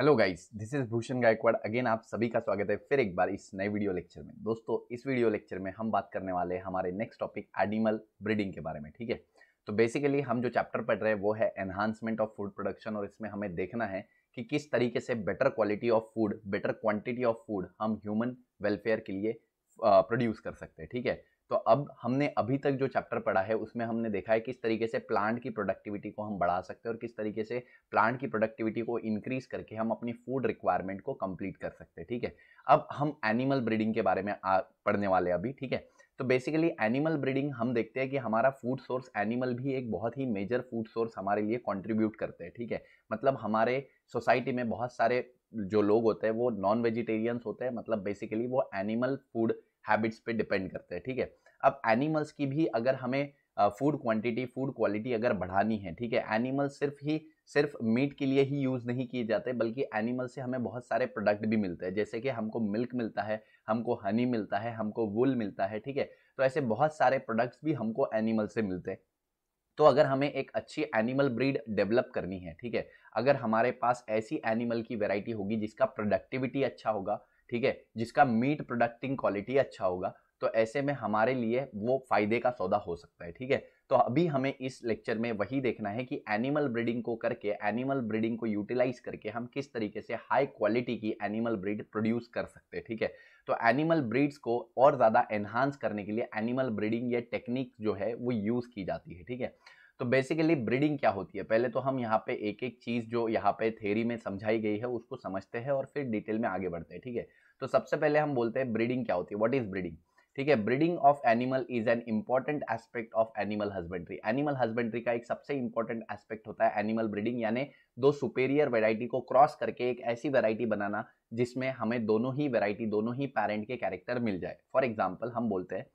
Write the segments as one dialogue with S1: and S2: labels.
S1: hello guys this is Bhushan Gaikwad again आप सभी का स्वागत है फिर एक बार इस नए वीडियो लेक्चर में दोस्तों इस वीडियो लेक्चर में हम बात करने वाले हैं हमारे नेक्स्ट टॉपिक एनिमल ब्रीडिंग के बारे में ठीक है तो बेसिकली हम जो चैप्टर पढ़ रहे हैं वो है एनहांसमेंट ऑफ फूड प्रोडक्शन और इसमें हमें देखना है कि किस तरीके से better quality of food better quantity of food हम ह्यूमन वेलफेयर के लिए प्रोड्यूस कर सकते हैं ठीक है तो अब हमने अभी तक जो चैप्टर पढ़ा है उसमें हमने देखा है किस तरीके से प्लांट की प्रोडक्टिविटी को हम बढ़ा सकते हैं और किस तरीके से प्लांट की प्रोडक्टिविटी को इंक्रीज करके हम अपनी फूड रिक्वायरमेंट को कंप्लीट कर सकते हैं ठीक है अब हम एनिमल ब्रीडिंग के बारे में आ, पढ़ने वाले अभी ठीक है तो बेसिकली एनिमल ब्रीडिंग हम देखते हैं कि हमारा फूड सोर्स एनिमल भी एक बहुत ही मेजर फूड सोर्स हमारे लिए कंट्रीब्यूट करते हैं ठीक है मतलब हमारे सोसाइटी में बहुत सारे जो लोग होते हैं वो नॉन वेजिटेरियंस होते हैं मतलब बेसिकली वो एनिमल फूड हैबिट्स पे डिपेंड करते हैं ठीक है अब एनिमल्स की भी अगर हमें फूड क्वांटिटी फूड क्वालिटी अगर बढ़ानी है ठीक है एनिमल सिर्फ ही सिर्फ मीट के लिए ही यूज़ नहीं किए जाते बल्कि एनिमल से हमें बहुत सारे प्रोडक्ट भी मिलते हैं जैसे कि हमको मिल्क मिलता है हमको हनी मिलता है हमको वुल मिलता है ठीक है तो ऐसे बहुत सारे प्रोडक्ट्स भी हमको एनिमल से मिलते हैं तो अगर हमें एक अच्छी एनिमल ब्रीड डेवलप करनी है ठीक है अगर हमारे पास ऐसी एनिमल की वेराइटी होगी जिसका प्रोडक्टिविटी अच्छा होगा ठीक है जिसका मीट प्रोडक्टिंग क्वालिटी अच्छा होगा तो ऐसे में हमारे लिए वो फायदे का सौदा हो सकता है ठीक है तो अभी हमें इस लेक्चर में वही देखना है कि एनिमल ब्रीडिंग को करके एनिमल ब्रीडिंग को यूटिलाइज करके हम किस तरीके से हाई क्वालिटी की एनिमल ब्रीड प्रोड्यूस कर सकते हैं ठीक है तो एनिमल ब्रीड्स को और ज़्यादा एनहांस करने के लिए एनिमल ब्रीडिंग ये टेक्निक जो है वो यूज़ की जाती है ठीक है तो बेसिकली ब्रीडिंग क्या होती है पहले तो हम यहाँ पे एक एक चीज़ जो यहाँ पे थेरी में समझाई गई है उसको समझते हैं और फिर डिटेल में आगे बढ़ते हैं ठीक है तो सबसे पहले हम बोलते हैं ब्रीडिंग क्या होती है वॉट इज़ ब्रीडिंग ठीक है breeding of animal is an important aspect of animal husbandry animal husbandry का एक सबसे इंपॉर्टेंट एस्पेक्ट होता है एनिमल ब्रीडिंग यानी दो सुपेरियर वेराइटी को क्रॉस करके एक ऐसी वेराइटी बनाना जिसमें हमें दोनों ही वेराइटी दोनों ही पेरेंट के कैरेक्टर मिल जाए फॉर एग्जाम्पल हम बोलते हैं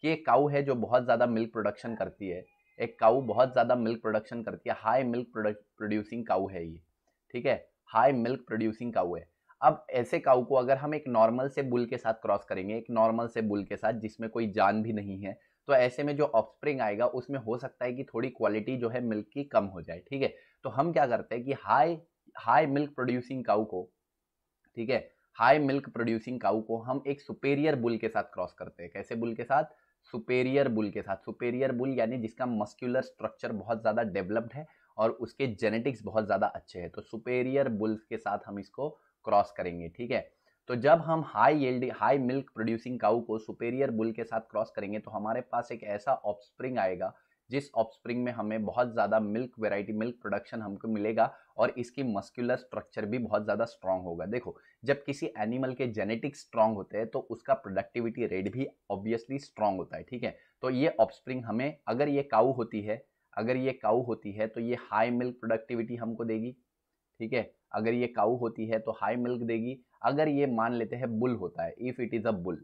S1: कि एक काऊ है जो बहुत ज़्यादा मिल्क प्रोडक्शन करती है एक काऊ बहुत ज़्यादा मिल्क प्रोडक्शन करती है हाई मिल्क प्रोड्यूसिंग काऊ है ये ठीक है हाई मिल्क प्रोड्यूसिंग काऊ है अब ऐसे काऊ को अगर हम एक नॉर्मल से बुल के साथ क्रॉस करेंगे एक नॉर्मल से बुल के साथ जिसमें कोई जान भी नहीं है तो ऐसे में जो ऑफस्प्रिंग आएगा उसमें हो सकता है कि थोड़ी क्वालिटी जो है मिल्क की कम हो जाए ठीक है तो हम क्या करते हैं कि high high milk producing cow को ठीक है हाई मिल्क प्रोड्यूसिंग काऊ को हम एक सुपेरियर बुल के साथ क्रॉस करते हैं कैसे बुल के साथ सुपेरियर बुल के साथ सुपेरियर बुल यानी जिसका मस्क्यूलर स्ट्रक्चर बहुत ज़्यादा डेवलप्ड है और उसके जेनेटिक्स बहुत ज़्यादा अच्छे हैं तो सुपेरियर बुल्स के साथ हम इसको क्रॉस करेंगे ठीक है तो जब हम हाई एल्डी हाई मिल्क प्रोड्यूसिंग काउ को सुपेरियर बुल के साथ क्रॉस करेंगे तो हमारे पास एक ऐसा ऑफ आएगा जिस ऑफ में हमें बहुत ज़्यादा मिल्क वेराइटी मिल्क प्रोडक्शन हमको मिलेगा और इसकी मस्कुलर स्ट्रक्चर भी बहुत ज़्यादा स्ट्रांग होगा देखो जब किसी एनिमल के जेनेटिक्स स्ट्रांग होते हैं तो उसका प्रोडक्टिविटी रेट भी ऑब्वियसली स्ट्रांग होता है ठीक है तो ये ऑफस्प्रिंग हमें अगर ये काऊ होती है अगर ये काऊ होती है तो ये हाई मिल्क प्रोडक्टिविटी हमको देगी ठीक है अगर ये काउ होती है तो हाई मिल्क देगी अगर ये मान लेते हैं बुल होता है if it is a bull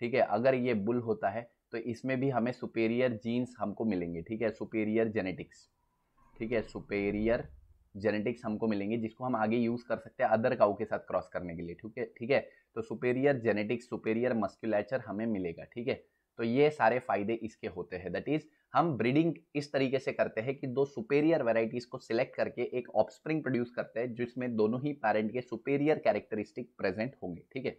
S1: ठीक है अगर ये बुल होता है तो इसमें भी हमें सुपेरियर जीन्स हमको मिलेंगे ठीक है सुपेरियर जेनेटिक्स ठीक है सुपेरियर जेनेटिक्स हमको मिलेंगे जिसको हम आगे यूज़ कर सकते हैं अदर काउ के साथ क्रॉस करने के लिए ठीक है ठीक है तो सुपेरियर जेनेटिक्स सुपेरियर मस्कुलेचर हमें मिलेगा ठीक है तो ये सारे फायदे इसके होते हैं दैट इज हम ब्रीडिंग इस तरीके से करते हैं कि दो सुपेरियर वेराइटीज को सिलेक्ट करके एक ऑप्स्प्रिंग प्रोड्यूस करते हैं जिसमें दोनों ही पेरेंट के सुपेरियर कैरेक्टरिस्टिक प्रेजेंट होंगे ठीक है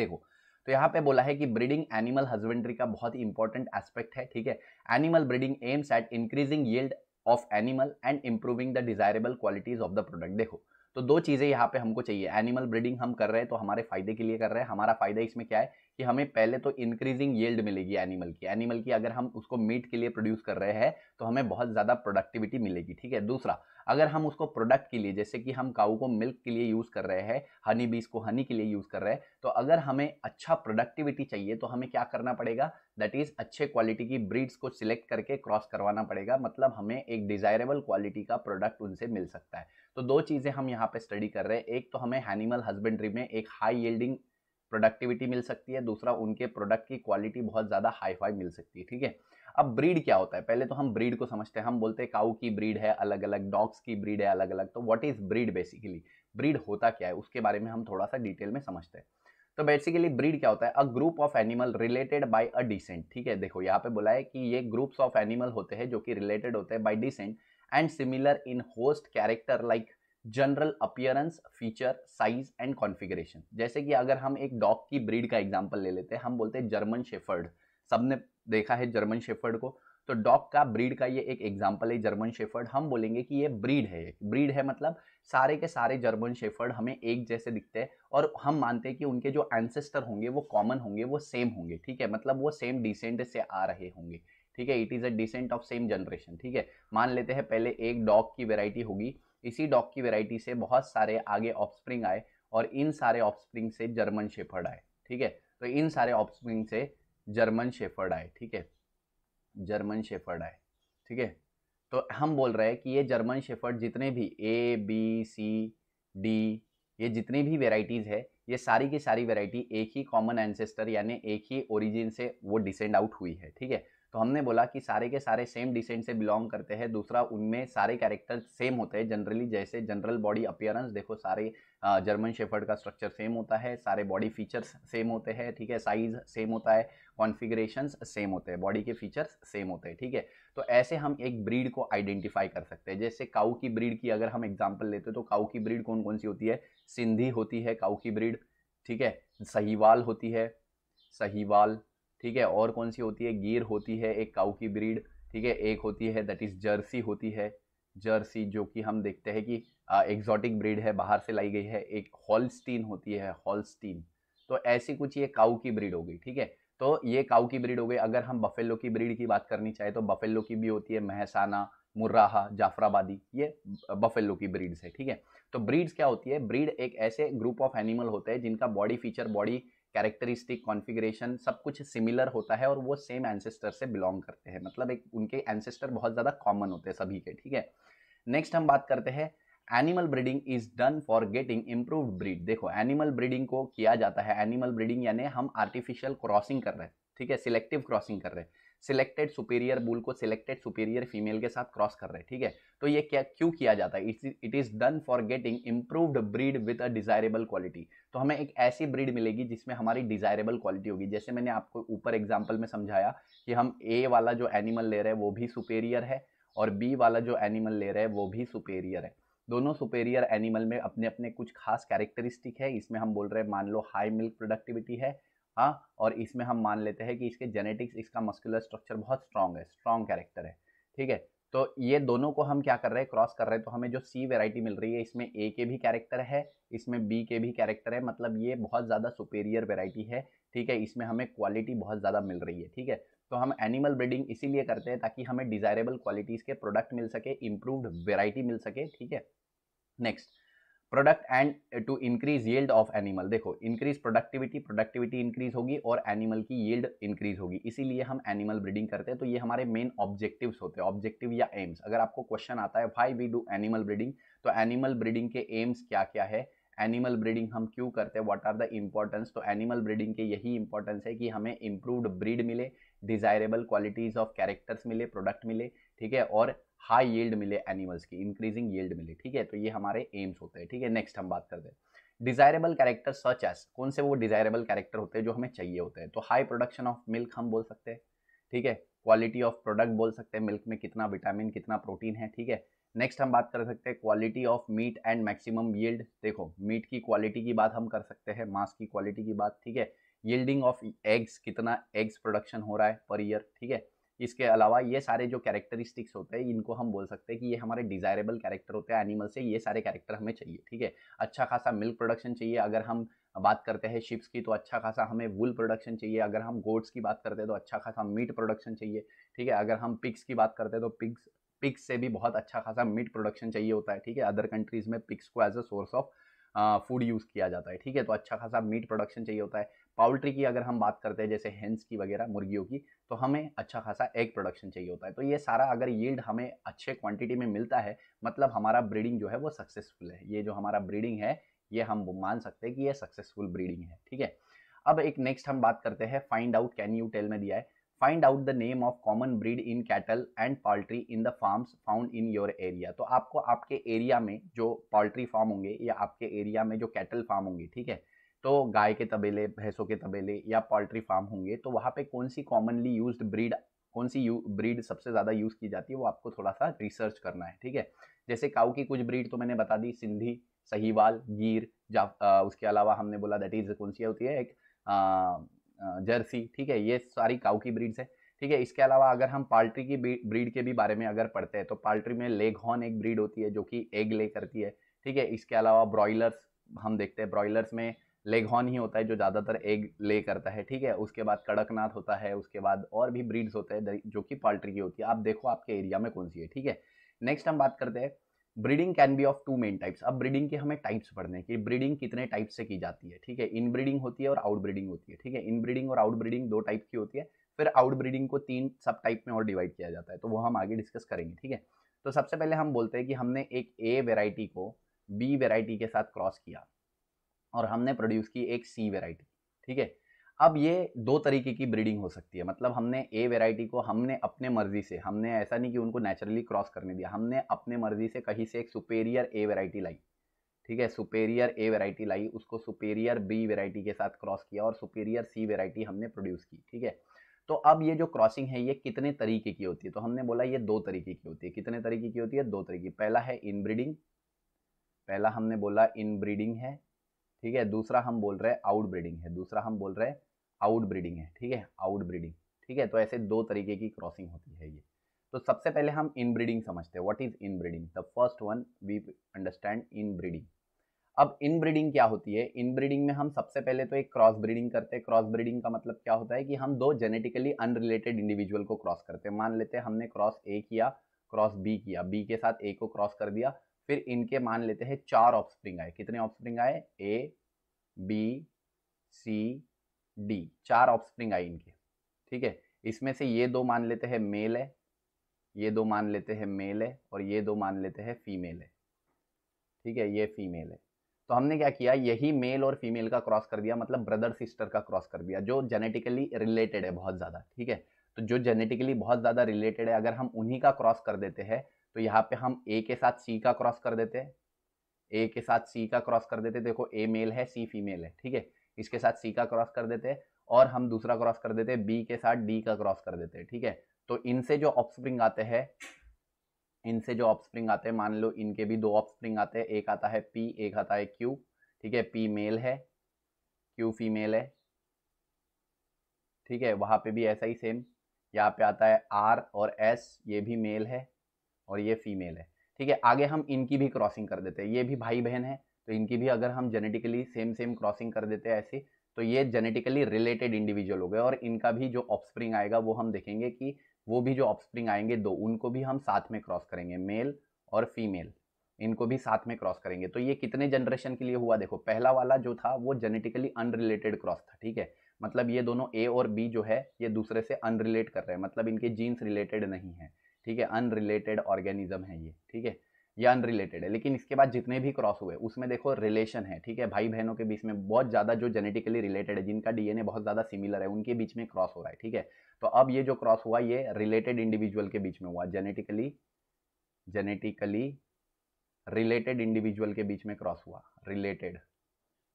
S1: देखो तो यहाँ पे बोला है कि ब्रीडिंग एनिमल हस्बेंड्री का बहुत इंपॉर्टेंट एस्पेक्ट है ठीक है animal breeding aims at increasing yield of animal and improving the desirable qualities of the product देखो तो दो चीज़ें यहाँ पे हमको चाहिए एनिमल ब्रीडिंग हम कर रहे हैं तो हमारे फायदे के लिए कर रहे हैं हमारा फायदा इसमें क्या है कि हमें पहले तो इंक्रीजिंग येल्ड मिलेगी एनिमल की एनिमल की अगर हम उसको मीट के लिए प्रोड्यूस कर रहे हैं तो हमें बहुत ज़्यादा प्रोडक्टिविटी मिलेगी ठीक है दूसरा अगर हम उसको प्रोडक्ट के लिए जैसे कि हम काऊ को मिल्क के लिए यूज़ कर रहे हैं हनी बीज को हनी के लिए यूज़ कर रहे हैं तो अगर हमें अच्छा प्रोडक्टिविटी चाहिए तो हमें क्या करना पड़ेगा दैट इज़ अच्छे क्वालिटी की ब्रीड्स को सिलेक्ट करके क्रॉस करवाना पड़ेगा मतलब हमें एक डिज़ायरेबल क्वालिटी का प्रोडक्ट उनसे मिल सकता है तो दो चीज़ें हम यहाँ पे स्टडी कर रहे हैं एक तो हमें एनिमल हस्बेंड्री में एक हाई यील्डिंग प्रोडक्टिविटी मिल सकती है दूसरा उनके प्रोडक्ट की क्वालिटी बहुत ज़्यादा हाई फाई मिल सकती है ठीक है अब ब्रीड क्या होता है पहले तो हम ब्रीड को समझते हैं हम बोलते हैं काउ की ब्रीड है अलग अलग डॉग्स की ब्रीड है अलग अलग तो what is breed basically breed होता क्या है उसके बारे में हम थोड़ा सा डिटेल में समझते हैं तो बेसिकली ब्रीड क्या होता है a group of animal related by a descent ठीक है देखो यहाँ पे बोला है कि ये ग्रुप्स ऑफ एनिमल होते हैं जो कि रिलेटेड होते हैं by descent and similar in host character like general appearance feature size and configuration जैसे कि अगर हम एक डॉग की ब्रीड का एग्जाम्पल ले लेते हैं हम बोलते हैं जर्मन शेफर्ड सबने देखा है जर्मन शेफर्ड को तो डॉग का ब्रीड का ये एक एग्जाम्पल है जर्मन शेफर्ड हम बोलेंगे कि ये ब्रीड है ब्रीड है मतलब सारे के सारे जर्मन शेफर्ड हमें एक जैसे दिखते हैं और हम मानते हैं कि उनके जो एंसेस्टर होंगे वो कॉमन होंगे वो सेम होंगे ठीक है मतलब वो सेम डिसेंट से आ रहे होंगे ठीक है it is a descent of same generation ठीक है मान लेते हैं पहले एक डॉग की वेराइटी होगी इसी डॉग की वेराइटी से बहुत सारे आगे ऑफस्प्रिंग आए और इन सारे ऑफस्प्रिंग से जर्मन शेफर्ड आए ठीक है तो इन सारे ऑफस्प्रिंग से जर्मन शेफर्ड आए ठीक है जर्मन शेफर्ड आए ठीक है तो हम बोल रहे हैं कि ये जर्मन शेफर्ड जितने भी ए बी सी डी ये जितनी भी वेराइटीज़ है ये सारी की सारी वेराइटी एक ही कॉमन एंसेस्टर यानी एक ही ओरिजिन से वो डिसेंड आउट हुई है ठीक है तो हमने बोला कि सारे के सारे सेम डिसेंट से बिलोंग करते हैं दूसरा उनमें सारे कैरेक्टर सेम होते हैं जनरली जैसे जनरल बॉडी अपियरेंस देखो सारे जर्मन शेफर्ड का स्ट्रक्चर सेम होता है सारे बॉडी फीचर्स सेम होते हैं ठीक है साइज सेम होता है कॉन्फिग्रेशन सेम होते हैं बॉडी के फीचर्स सेम होते हैं ठीक है तो ऐसे हम एक ब्रीड को आइडेंटिफाई कर सकते हैं जैसे काऊ की ब्रीड की अगर हम एग्जाम्पल लेते तो काऊ की ब्रीड कौन कौन सी होती है सिंधी होती है काऊ की ब्रीड ठीक है सहीवाल होती है सहीवाल ठीक है और कौन सी होती है गिर होती है एक काऊ की ब्रीड ठीक है एक होती है दैट इज़ जर्सी होती है जर्सी जो कि हम देखते हैं कि एग्जॉटिक ब्रीड है बाहर से लाई गई है एक हॉलस्टीन होती है हॉलस्टीन तो ऐसी कुछ ये काऊ की ब्रीड हो गई ठीक है तो ये काऊ की ब्रीड हो गई अगर हम बफेलो की ब्रीड की बात करनी चाहे तो बफेलो की भी होती है महसाना मुर्राहा जाफराबादी ये बफेलो की ब्रीड्स है ठीक है तो ब्रीड्स क्या होती है ब्रीड एक ऐसे ग्रुप ऑफ एनिमल होते हैं जिनका body feature body characteristic configuration सब कुछ सिमिलर होता है और वो सेम एंसेस्टर से बिलोंग करते हैं मतलब एक उनके एंसेस्टर बहुत ज़्यादा कॉमन होते हैं सभी के ठीक है नेक्स्ट हम बात करते हैं animal breeding is done for getting improve breed देखो एनिमल ब्रीडिंग को किया जाता है एनिमल ब्रीडिंग यानी हम आर्टिफिशियल क्रॉसिंग कर रहे हैं ठीक है सिलेक्टिव क्रॉसिंग कर रहे हैं सिलेक्टेड सुपीरियर बुल को सिलेक्टेड सुपीरियर फीमेल के साथ क्रॉस कर रहे हैं ठीक है तो ये क्या क्यों किया जाता है it is done for getting improved breed with a desirable quality तो हमें एक ऐसी ब्रीड मिलेगी जिसमें हमारी डिजायरेबल क्वालिटी होगी जैसे मैंने आपको ऊपर एग्जाम्पल में समझाया कि हम ए वाला जो एनिमल ले रहे हैं वो भी सुपेरियर है और बी वाला जो एनिमल ले रहे हैं वो भी सुपेरियर है दोनों सुपेरियर एनिमल में अपने अपने कुछ खास कैरेक्टरिस्टिक है इसमें हम बोल रहे हैं मान लो हाई मिल्क प्रोडक्टिविटी है हाँ और इसमें हम मान लेते हैं कि इसके जेनेटिक्स इसका मस्कुलर स्ट्रक्चर बहुत स्ट्रांग है स्ट्रांग कैरेक्टर है ठीक है तो ये दोनों को हम क्या कर रहे हैं क्रॉस कर रहे हैं तो हमें जो सी वेराइटी मिल रही है इसमें ए के भी कैरेक्टर है इसमें बी के भी कैरेक्टर है मतलब ये बहुत ज़्यादा सुपेरियर वेराइटी है ठीक है इसमें हमें क्वालिटी बहुत ज़्यादा मिल रही है ठीक है तो हम एनिमल ब्रीडिंग इसीलिए करते हैं ताकि हमें डिज़ायरेबल क्वालिटीज़ के प्रोडक्ट मिल सके इम्प्रूव्ड वेराइटी मिल सके ठीक है next product and to increase yield of animal देखो इंक्रीज प्रोडक्टिविटी प्रोडक्टिविटी इंक्रीज होगी और एनिमल की येल्ड इंक्रीज होगी इसीलिए हम एनिमल ब्रीडिंग करते हैं तो ये हमारे मेन ऑब्जेक्टिव्स होते हैं ऑब्जेक्टिव या एम्स अगर आपको क्वेश्चन आता है why we do animal breeding तो एनिमल ब्रीडिंग के एम्स क्या क्या है एनिमल ब्रीडिंग हम क्यों करते हैं वॉट आर द इम्पॉर्टेंस तो एनिमल ब्रीडिंग के यही इंपॉर्टेंस है कि हमें इम्प्रूवड ब्रीड मिले डिजायरेबल क्वालिटीज़ ऑफ कैरेक्टर्स मिले प्रोडक्ट मिले ठीक है और हाई यील्ड मिले एनिमल्स की इंक्रीजिंग यील्ड मिले ठीक है तो ये हमारे एम्स होते हैं ठीक है नेक्स्ट हम बात करते हैं डिजायरेबल कैरेक्टर सच एस कौन से वो डिजायरेबल कैरेक्टर होते हैं जो हमें चाहिए होते हैं तो हाई प्रोडक्शन ऑफ मिल्क हम बोल सकते हैं ठीक है क्वालिटी ऑफ प्रोडक्ट बोल सकते हैं मिल्क में कितना विटामिन कितना प्रोटीन है ठीक है नेक्स्ट हम बात कर सकते हैं quality of meat and maximum yield देखो मीट की क्वालिटी की बात हम कर सकते हैं मांस की क्वालिटी की बात ठीक है यील्डिंग ऑफ एग्स कितना एग्स प्रोडक्शन हो रहा है पर ईयर ठीक है इसके अलावा ये सारे जो कैरेक्टरिस्टिक्स होते हैं इनको हम बोल सकते हैं कि ये हमारे डिज़ायरेबल कैरेक्टर होते हैं एनिमल से ये सारे कैरेक्टर हमें चाहिए ठीक है अच्छा खासा मिल्क प्रोडक्शन चाहिए अगर हम बात करते हैं शिप्स की तो अच्छा खासा हमें वुल प्रोडक्शन चाहिए अगर हम गोड्स की बात करते हैं तो अच्छा खासा मीट प्रोडक्शन चाहिए ठीक है अगर हम पिक्स की बात करते हैं तो पिक्स पिक्स से भी बहुत अच्छा खासा मीट प्रोडक्शन चाहिए होता है ठीक है अदर कंट्रीज़ में पिक्स को as a source of food use किया जाता है ठीक है तो अच्छा खासा मीट प्रोडक्शन चाहिए होता है पाउल्ट्री की अगर हम बात करते हैं जैसे हेंस की वगैरह मुर्गियों की तो हमें अच्छा खासा एग प्रोडक्शन चाहिए होता है तो ये सारा अगर यील्ड हमें अच्छे क्वांटिटी में मिलता है मतलब हमारा ब्रीडिंग जो है वो सक्सेसफुल है ये जो हमारा ब्रीडिंग है ये हम मान सकते हैं कि ये सक्सेसफुल ब्रीडिंग है ठीक है अब एक नेक्स्ट हम बात करते हैं find out can you tell में दिया है find out the name of common breed in cattle and poultry in the farms found in your area तो आपको आपके एरिया में जो पोल्ट्री फार्म होंगे या आपके एरिया में जो कैटल फार्म होंगे ठीक है तो गाय के तबेले भैंसों के तबेले या पोल्ट्री फार्म होंगे तो वहाँ पे कौन सी कॉमनली यूज ब्रीड कौन सी ब्रीड सबसे ज़्यादा यूज़ की जाती है वो आपको थोड़ा सा रिसर्च करना है ठीक है जैसे काऊ की कुछ ब्रीड तो मैंने बता दी सिंधी सहीवाल गिर जा आ, उसके अलावा हमने बोला दैट इज़ कौन सी होती है एक जर्सी ठीक है ये सारी काऊ की ब्रीड्स है ठीक है इसके अलावा अगर हम पाल्ट्री की ब्रीड के भी बारे में अगर पढ़ते हैं तो पाल्ट्री में लेग एक ब्रीड होती है जो कि एग ले करती है ठीक है इसके अलावा ब्रॉयलर्स हम देखते हैं ब्रॉयलर्स में लेगहॉन ही होता है जो ज़्यादातर एग ले करता है ठीक है उसके बाद कड़कनाथ होता है उसके बाद और भी ब्रीड्स होते हैं जो कि पोल्ट्री की होती है आप देखो आपके एरिया में कौन सी है ठीक है नेक्स्ट हम बात करते हैं breeding can be of two main types अब ब्रीडिंग के हमें टाइप्स पढ़ने हैं कि ब्रीडिंग कितने टाइप से की जाती है ठीक है इन ब्रीडिंग होती है और आउट ब्रीडिंग होती है ठीक है इन ब्रीडिंग और आउट ब्रीडिंग दो टाइप की होती है फिर आउट ब्रीडिंग को तीन सब टाइप में और डिवाइड किया जाता है तो वो हम आगे डिस्कस करेंगे ठीक है तो सबसे पहले हम बोलते हैं कि हमने एक ए वेराइटी को बी वेराइटी के साथ क्रॉस किया और हमने प्रोड्यूस की एक सी वेराइटी ठीक है अब ये दो तरीके की ब्रीडिंग हो सकती है मतलब हमने ए वेराइटी को हमने अपने मर्जी से हमने ऐसा नहीं कि उनको नेचुरली क्रॉस करने दिया हमने अपने मर्जी से कहीं से एक सुपेरियर ए वेराइटी लाई ठीक है सुपेरियर ए वेराइटी लाई उसको सुपेरियर बी वेराइटी के साथ क्रॉस किया और सुपेरियर सी वेराइटी हमने प्रोड्यूस की ठीक है तो अब ये जो क्रॉसिंग है ये कितने तरीके की होती है तो हमने बोला ये दो तरीके की होती है कितने तरीके की होती है दो तरीके पहला है इनब्रीडिंग पहला हमने बोला इनब्रीडिंग है ठीक है दूसरा हम बोल रहे हैं आउट ब्रीडिंग है दूसरा हम बोल रहे हैं आउट ब्रीडिंग है ठीक है आउट ब्रीडिंग ठीक है तो ऐसे दो तरीके की क्रॉसिंग होती है ये तो सबसे पहले हम इन ब्रीडिंग समझते हैं what is inbreeding the first one we understand inbreeding अब इन ब्रीडिंग क्या होती है इन ब्रीडिंग में हम सबसे पहले तो एक क्रॉस ब्रीडिंग करते हैं क्रॉस ब्रीडिंग का मतलब क्या होता है कि हम दो जेनेटिकली अनरिलेटेड इंडिविजुअल को क्रॉस करते हैं मान लेते हैं हमने क्रॉस ए किया क्रॉस बी किया बी के साथ ए को क्रॉस कर दिया फिर इनके मान लेते हैं चार ऑफस्प्रिंग आए कितने ऑफस्प्रिंग आए ए बी सी डी चार ऑफस्प्रिंग आए इनके ठीक है इसमें से ये दो मान लेते हैं मेल है ये दो मान लेते हैं मेल है और ये दो मान लेते हैं फीमेल है ठीक है ये फीमेल है तो हमने क्या किया यही मेल और फीमेल का क्रॉस कर दिया मतलब ब्रदर सिस्टर का क्रॉस कर दिया जो जेनेटिकली रिलेटेड है बहुत ज़्यादा ठीक है तो जो जेनेटिकली बहुत ज़्यादा रिलेटेड है अगर हम उन्हीं का क्रॉस कर देते हैं तो यहाँ पे हम ए के साथ सी का क्रॉस कर देते हैं ए के साथ सी का क्रॉस कर देते देखो ए मेल है सी फीमेल है ठीक है इसके साथ सी का क्रॉस कर देते हैं और हम दूसरा क्रॉस कर देते हैं बी के साथ डी का क्रॉस कर देते हैं ठीक है तो इनसे जो ऑफस्प्रिंग आते हैं इनसे जो ऑफस्प्रिंग आते हैं मान लो इनके भी दो ऑफस्प्रिंग आते हैं एक आता है पी एक आता है क्यू ठीक है पी मेल है क्यू फीमेल है ठीक है वहाँ पे भी ऐसा ही सेम यहाँ पे आता है आर और एस ये भी मेल है और ये फीमेल है ठीक है आगे हम इनकी भी क्रॉसिंग कर देते हैं ये भी भाई बहन है तो इनकी भी अगर हम जेनेटिकली सेम सेम क्रॉसिंग कर देते हैं ऐसे तो ये जेनेटिकली रिलेटेड इंडिविजुअल हो गए और इनका भी जो ऑफस्प्रिंग आएगा वो हम देखेंगे कि वो भी जो ऑफस्प्रिंग आएंगे दो उनको भी हम साथ में क्रॉस करेंगे मेल और फीमेल इनको भी साथ में क्रॉस करेंगे तो ये कितने जनरेशन के लिए हुआ देखो पहला वाला जो था वो जेनेटिकली अनरिलेटेड क्रॉस था ठीक है मतलब ये दोनों ए और बी जो है ये दूसरे से अनरिलेट कर रहे हैं मतलब इनके जीन्स रिलेटेड नहीं है ठीक है अनरिलेटेड ऑर्गेनिज्म है ये ठीक है ये अनरिलेटेड है लेकिन इसके बाद जितने भी क्रॉस हुए उसमें देखो रिलेशन है ठीक है भाई बहनों के बीच में बहुत ज़्यादा जो जेनेटिकली रिलेटेड है जिनका डीएनए बहुत ज़्यादा सिमिलर है उनके बीच में क्रॉस हो रहा है ठीक है तो अब ये जो क्रॉस हुआ ये रिलेटेड इंडिविजुअल के बीच में हुआ जेनेटिकली जेनेटिकली रिलेटेड इंडिविजुअल के बीच में क्रॉस हुआ रिलेटेड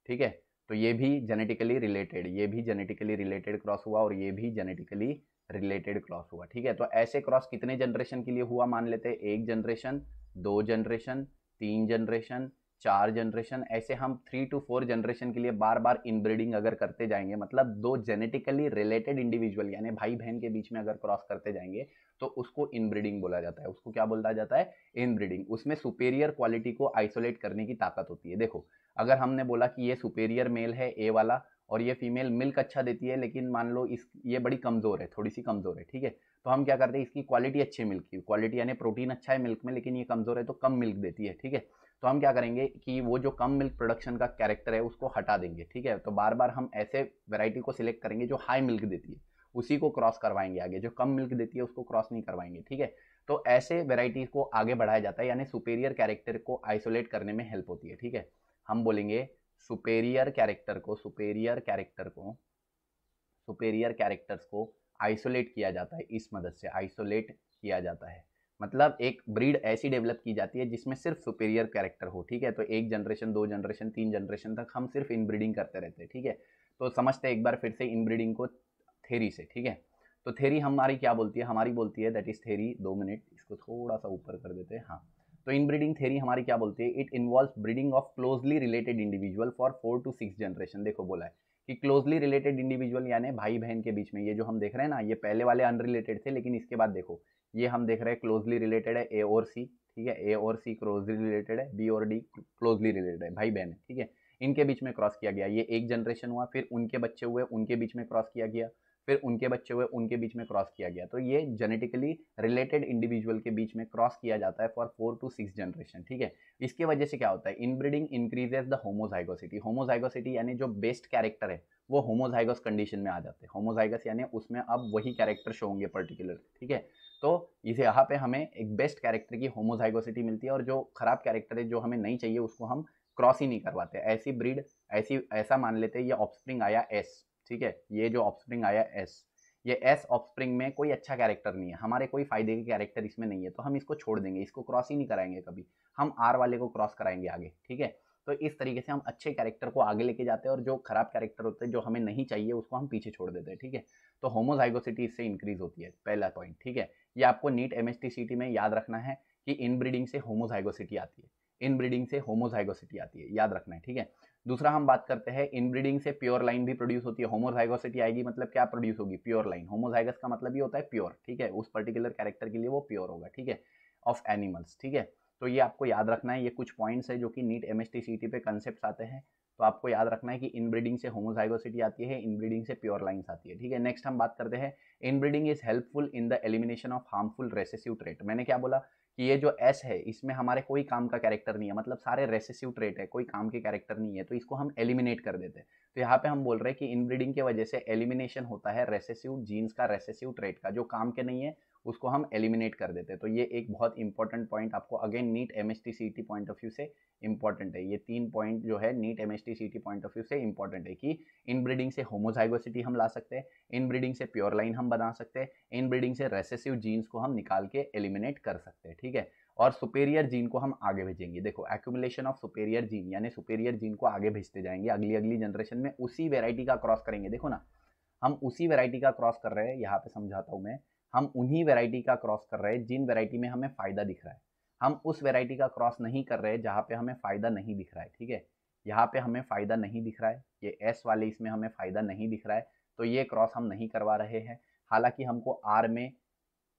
S1: ठीक है तो ये भी जेनेटिकली रिलेटेड ये भी जेनेटिकली रिलेटेड क्रॉस हुआ और ये भी जेनेटिकली रिलेटेड क्रॉस हुआ ठीक है तो ऐसे क्रॉस कितने जनरेशन के लिए हुआ मान लेते हैं एक जनरेशन दो जनरेशन तीन जनरेशन चार जनरेशन ऐसे हम थ्री टू फोर जनरेशन के लिए बार बार इनब्रीडिंग अगर करते जाएंगे मतलब दो जेनेटिकली रिलेटेड इंडिविजुअल यानी भाई बहन के बीच में अगर क्रॉस करते जाएंगे तो उसको इनब्रीडिंग बोला जाता है उसको क्या बोला जाता है इनब्रीडिंग उसमें सुपेरियर क्वालिटी को आइसोलेट करने की ताकत होती है देखो अगर हमने बोला कि ये सुपेरियर मेल है ए वाला और ये फीमेल मिल्क अच्छा देती है लेकिन मान लो इस ये बड़ी कमज़ोर है थोड़ी सी कमज़ोर है ठीक है तो हम क्या करते हैं इसकी क्वालिटी अच्छी है मिल्क की क्वालिटी यानी प्रोटीन अच्छा है मिल्क में लेकिन ये कमज़ोर है तो कम मिल्क देती है ठीक है तो हम क्या करेंगे कि वो जो कम मिल्क प्रोडक्शन का कैरेक्टर है उसको हटा देंगे ठीक है तो बार बार हम ऐसे वेराइटी को सिलेक्ट करेंगे जो हाई मिल्क देती है उसी को क्रॉस करवाएंगे आगे जो कम मिल्क देती है उसको क्रॉस नहीं करवाएंगे ठीक है तो ऐसे वेराइटी को आगे बढ़ाया जाता है यानी सुपेरियर कैरेक्टर को आइसोलेट करने में हेल्प होती है ठीक है हम बोलेंगे सुपेरियर कैरेक्टर को सुपेरियर कैरेक्टर को सुपेरियर कैरेक्टर्स को आइसोलेट किया जाता है इस मदद से आइसोलेट किया जाता है मतलब एक ब्रीड ऐसी डेवलप की जाती है जिसमें सिर्फ सुपेरियर कैरेक्टर हो ठीक है तो एक जनरेशन दो जनरेशन तीन जनरेशन तक हम सिर्फ इनब्रीडिंग करते रहते हैं ठीक है तो समझते हैं एक बार फिर से इनब्रीडिंग को थेरी से ठीक है तो थेरी हमारी क्या बोलती है हमारी बोलती है दैट इज़ थेरी दो मिनट इसको थोड़ा सा ऊपर कर देते हैं हाँ तो इनब्रीडिंग थेरी हमारी क्या बोलती है it involve breeding of closely related individual for four to six generation देखो बोला है कि क्लोजली रिलेटेड इंडिविजुअल यानी भाई बहन के बीच में ये जो हम देख रहे हैं ना ये पहले वाले अनरिलेटेड थे लेकिन इसके बाद देखो ये हम देख रहे हैं क्लोजली रिलेटेड है ए और सी ठीक है ए और सी क्लोजली रिलेटेड है बी और डी क्लोजली रिलेटेड है भाई बहन है ठीक है इनके बीच में क्रॉस किया गया ये एक जनरेशन हुआ फिर उनके बच्चे हुए उनके बीच में क्रॉस किया गया फिर उनके बच्चे हुए उनके बीच में क्रॉस किया गया तो ये जेनेटिकली रिलेटेड इंडिविजुअल के बीच में क्रॉस किया जाता है for four to six generation ठीक है इसके वजह से क्या होता है inbreeding increases the homozygosity homozygosity यानी जो बेस्ट कैरेक्टर है वो होमोजाइगस कंडीशन में आ जाते हैं होमोजाइगस यानी उसमें अब वही कैरेक्टर शो होंगे पर्टिकुलर ठीक है तो इसे यहाँ पे हमें एक बेस्ट कैरेक्टर की होमोजाइगोसिटी मिलती है और जो खराब कैरेक्टर है जो हमें नहीं चाहिए उसको हम क्रॉस ही नहीं करवाते ऐसी ब्रीड ऐसी ऐसा मान लेते हैं ये ऑफस्प्रिंग आया एस ठीक है ये जो ऑफस्प्रिंग आया एस ये एस ऑफस्प्रिंग में कोई अच्छा कैरेक्टर नहीं है हमारे कोई फायदे के कैरेक्टर इसमें नहीं है तो हम इसको छोड़ देंगे इसको क्रॉस ही नहीं कराएंगे कभी हम आर वाले को क्रॉस कराएंगे आगे ठीक है तो इस तरीके से हम अच्छे कैरेक्टर को आगे लेके जाते हैं और जो खराब कैरेक्टर होते हैं जो हमें नहीं चाहिए उसको हम पीछे छोड़ देते हैं ठीक है तो होमोजाइगोसिटी इससे इंक्रीज होती है पहला पॉइंट ठीक है ये आपको नीट एम एस में याद रखना है कि इनब्रीडिंग से होमोजाइगोसिटी आती है इनब्रीडिंग से होमोजाइगोसिटी आती है याद रखना है ठीक है दूसरा हम बात करते हैं इनब्रीडिंग से प्योर लाइन भी प्रोड्यूस होती है होमोजाइगोसिटी आएगी मतलब क्या प्रोड्यूस होगी प्योर लाइन होमोजाइगस का मतलब ये होता है प्योर ठीक है उस पर्टिकुलर कैरेक्टर के लिए वो प्योर होगा ठीक है ऑफ एनिमल्स ठीक है तो ये आपको याद रखना है ये कुछ पॉइंट्स है जो कि नीट एम एस पे कंसेप्ट आते हैं तो आपको याद रखना है कि इनब्रीडिंग से होमोजाइगोसिटी आती है इनब्रीडिंग से प्योर लाइन्स आती है ठीक है नेक्स्ट हम बात करते हैं inbreeding is helpful in the elimination of harmful recessive trait मैंने क्या बोला कि ये जो एस है इसमें हमारे कोई काम का कैरेक्टर नहीं है मतलब सारे रेसेसिव ट्रेट है कोई काम के कैरेक्टर नहीं है तो इसको हम एलिमिनेट कर देते हैं तो यहाँ पे हम बोल रहे हैं कि इनब्रीडिंग की वजह से एलिमिनेशन होता है रेसेसिव जीन्स का रेसेसिव ट्रेट का जो काम के नहीं है उसको हम एलिमिनेट कर देते हैं तो ये एक बहुत इंपॉर्टेंट पॉइंट आपको again NEET M S T point of view से इंपॉर्टेंट है ये तीन पॉइंट जो है NEET M S T point of view से इंपॉर्टेंट है कि इन ब्रीडिंग से होमोजाइगोसिटी हम ला सकते हैं इन ब्रीडिंग से प्योर लाइन हम बना सकते हैं इन ब्रीडिंग से रेसेसिव जीन्स को हम निकाल के एलिमिनेट कर सकते हैं ठीक है और सुपेरियर जीन को हम आगे भेजेंगे देखो एक्यूमुलेशन ऑफ सुपेरियर जीन यानी सुपेरियर जीन को आगे भेजते जाएंगे अगली अगली जनरेशन में उसी वेराइटी का क्रॉस करेंगे देखो ना हम उसी वेराइटी का क्रॉस कर रहे हैं यहाँ पे समझाता हूँ मैं हम उन्हीं वैरायटी का क्रॉस कर रहे हैं जिन वैरायटी में हमें फ़ायदा दिख रहा है हम उस वैरायटी का क्रॉस नहीं कर रहे जहाँ पे हमें फ़ायदा नहीं दिख रहा है ठीक है यहाँ पे हमें फ़ायदा नहीं दिख रहा है ये एस वाले इसमें हमें फ़ायदा नहीं दिख रहा है तो ये क्रॉस हम नहीं करवा रहे हैं हालांकि हमको आर में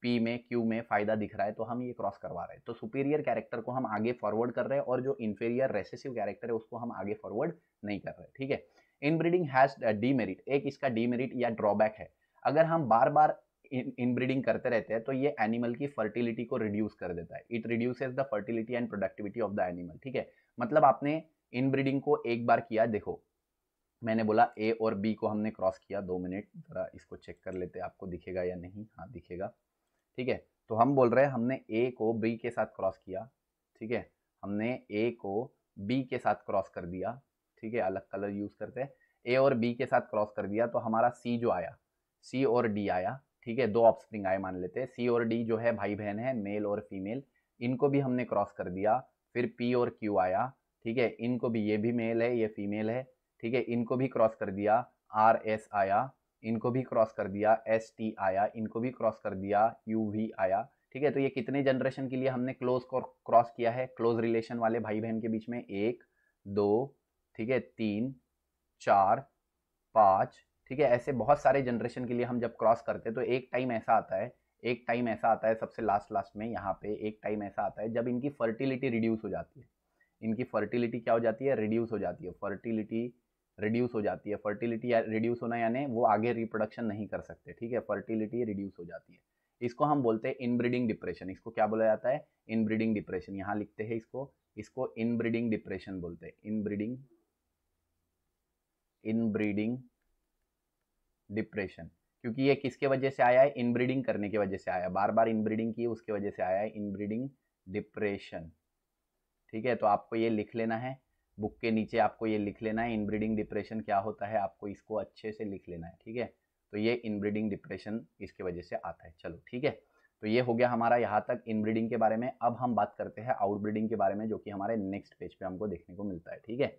S1: पी में क्यू में फ़ायदा दिख रहा है तो हम ये क्रॉस करवा रहे हैं तो सुपीरियर कैरेक्टर को हम आगे फॉरवर्ड कर रहे हैं और जो इन्फीरियर रेसेसिव कैरेक्टर है उसको हम आगे फॉरवर्ड नहीं कर रहे ठीक है इनब्रीडिंग हैज़ डीमेरिट एक इसका डीमेरिट या ड्रॉबैक है अगर हम बार बार इनब्रीडिंग करते रहते हैं तो ये एनिमल की फर्टिलिटी को रिड्यूस कर देता है it reduces the fertility and productivity of the animal ठीक है मतलब आपने इनब्रीडिंग को एक बार किया देखो मैंने बोला ए और बी को हमने क्रॉस किया दो मिनट ज़रा इसको चेक कर लेते आपको दिखेगा या नहीं हाँ दिखेगा ठीक है तो हम बोल रहे हैं हमने ए को बी के साथ क्रॉस किया ठीक है हमने ए को बी के साथ क्रॉस कर दिया ठीक है अलग कलर यूज़ करते हैं ए और बी के साथ क्रॉस कर दिया तो हमारा सी जो आया सी और डी आया ठीक है दो ऑफस्प्रिंग आए मान लेते हैं सी और डी जो है भाई बहन है मेल और फीमेल इनको भी हमने क्रॉस कर दिया फिर पी और क्यू आया ठीक है इनको भी ये भी मेल है ये फीमेल है ठीक है इनको भी क्रॉस कर दिया आर एस आया इनको भी क्रॉस कर दिया एस टी आया इनको भी क्रॉस कर दिया यू वी आया ठीक है तो ये कितने जनरेशन के लिए हमने क्लोज क्रॉस किया है क्लोज रिलेशन वाले भाई बहन के बीच में एक दो ठीक है तीन चार पाँच ठीक है ऐसे बहुत सारे जनरेशन के लिए हम जब क्रॉस करते हैं तो एक टाइम ऐसा आता है एक टाइम ऐसा आता है सबसे लास्ट लास्ट में यहाँ पे एक टाइम ऐसा आता है जब इनकी फर्टिलिटी रिड्यूस हो जाती है इनकी फर्टिलिटी क्या हो जाती है रिड्यूस हो जाती है फर्टिलिटी रिड्यूस हो जाती है फर्टिलिटी रिड्यूस होना यानी वो आगे रिप्रोडक्शन नहीं कर सकते ठीक है फर्टिलिटी रिड्यूस हो जाती है इसको हम बोलते हैं इनब्रीडिंग डिप्रेशन इसको क्या बोला जाता है इनब्रीडिंग डिप्रेशन यहाँ लिखते हैं इसको इसको इनब्रीडिंग डिप्रेशन बोलते हैं इनब्रीडिंग इनब्रीडिंग डिप्रेशन क्योंकि ये किसके वजह से आया है इनब्रीडिंग करने की वजह से आया बार बार इनब्रीडिंग की उसकी वजह से आया है इनब्रीडिंग डिप्रेशन ठीक है तो आपको ये लिख लेना है बुक के नीचे आपको ये लिख लेना है इनब्रीडिंग डिप्रेशन क्या होता है आपको इसको अच्छे से लिख लेना है ठीक है तो ये इनब्रीडिंग डिप्रेशन इसके वजह से आता है चलो ठीक है तो ये हो गया हमारा यहाँ तक इनब्रीडिंग के बारे में अब हम बात करते हैं आउटब्रीडिंग के बारे में जो कि हमारे नेक्स्ट पेज पे हमको देखने को मिलता है ठीक है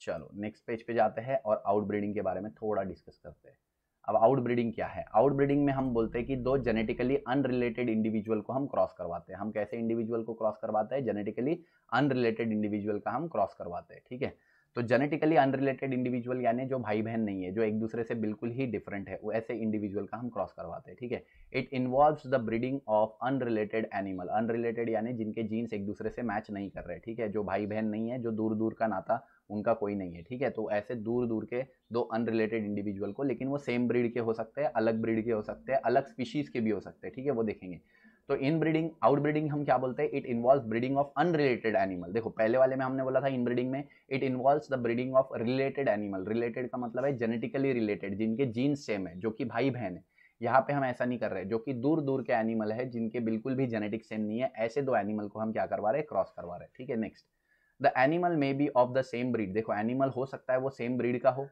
S1: चलो नेक्स्ट पेज पे जाते हैं और आउटब्रीडिंग के बारे में थोड़ा डिस्कस करते हैं अब आउट ब्रीडिंग क्या है आउट ब्रीडिंग में हम बोलते हैं कि दो जेनेटिकली अनरिलेटेड इंडिविजुअल को हम क्रॉस करवाते हैं हम कैसे इंडिविजुअल को क्रॉस करवाते हैं जेनेटिकली अनरिलेटेड इंडिविजुअल का हम क्रॉस करवाते हैं ठीक है तो जेनेटिकली अनरिलेटेड इंडिविजुअल यानी जो भाई बहन नहीं है जो एक दूसरे से बिल्कुल ही डिफरेंट है वो ऐसे इंडिविजुअल का हम क्रॉस करवाते हैं ठीक है it involve the breeding of unrelated animal unrelated यानी जिनके जीन्स एक दूसरे से मैच नहीं कर रहे ठीक है जो भाई बहन नहीं है जो दूर दूर का नाता उनका कोई नहीं है ठीक है तो ऐसे दूर दूर के दो अनरिलेटेड इंडिविजुअल को लेकिन वो सेम ब्रीड के हो सकते हैं अलग ब्रीड के हो सकते हैं अलग स्पीशीज़ के भी हो सकते हैं ठीक है वो देखेंगे तो इन ब्रीडिंग आउट ब्रीडिंग हम क्या बोलते हैं it involve breeding of unrelated animal देखो पहले वाले में हमने बोला था इन ब्रीडिंग में it involve the breeding of related animal related का मतलब है जेनेटिकली रिलेटेड जिनके जीन्स सेम है जो कि भाई बहन है यहाँ पे हम ऐसा नहीं कर रहे जो कि दूर दूर के एनिमल है जिनके बिल्कुल भी जेनेटिक सेम नहीं है ऐसे दो एनिमल को हम क्या करवा रहे हैं क्रॉस करवा रहे हैं ठीक है next the animal may be of the same breed देखो एनिमल हो सकता है वो सेम ब्रीड का हो